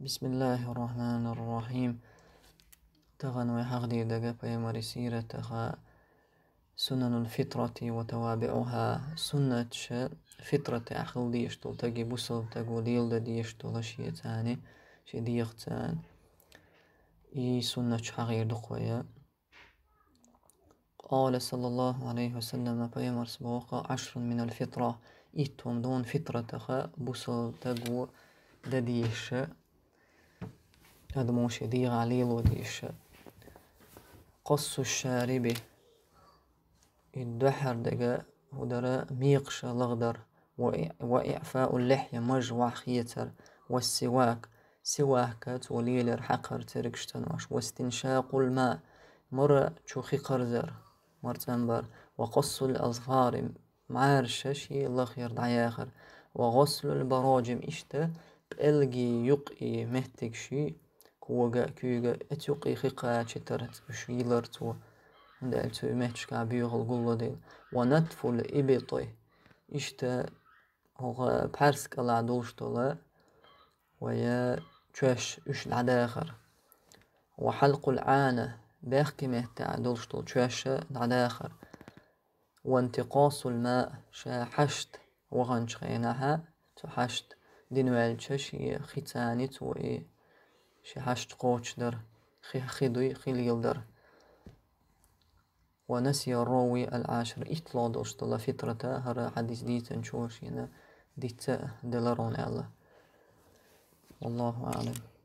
بسم الله الرحمن الرحيم حقدي دقا دقب مرسيرة تخا سنن الفطرة وتوابعها سنة فطرة أخل ديشتو تغي بصل تغو ديل ديشتو لشي تاني شي ديختان اي سنة حقير دقوية قال صلى الله عليه وسلم بيمر سبوقة عشر من الفطرة اتوم دون فطرة تخا بصل تغو دديش ندم شدي غليظ وديش قص الشارب الدحر دقا ودرا ميقش الأخضر وإعفاء اللحية مجوع خيتر والسواك سواك وليل حقر تركشتنوش واستنشاق الماء مرة تشوخي قرزر مرتنبر وقص الأظفار معارشة شي الأخير دعياخر وغسل البراجم إشتا بألقي يقي مهتك شي هو جا كيوجا اتوقي خيقا اتشترت وشيلر تو دال تو ماتش كابيغ القولة ديل ونطفل اشتا هو بارس كلا دوش طولا ويا تشاش اش العدا اخر وحلق العانة باخكي مهتا دوش طول تشاش العدا وانتقاص الماء شاحشت وغنش غيناها تحشت دينوال تشاشي هي ختانت شي قوتش در خي خيدوي در ونسي الروي العاشر إطلع دوش الله فترة هر حديث ديت نشوش ينا ديت دلارون الله والله أعلم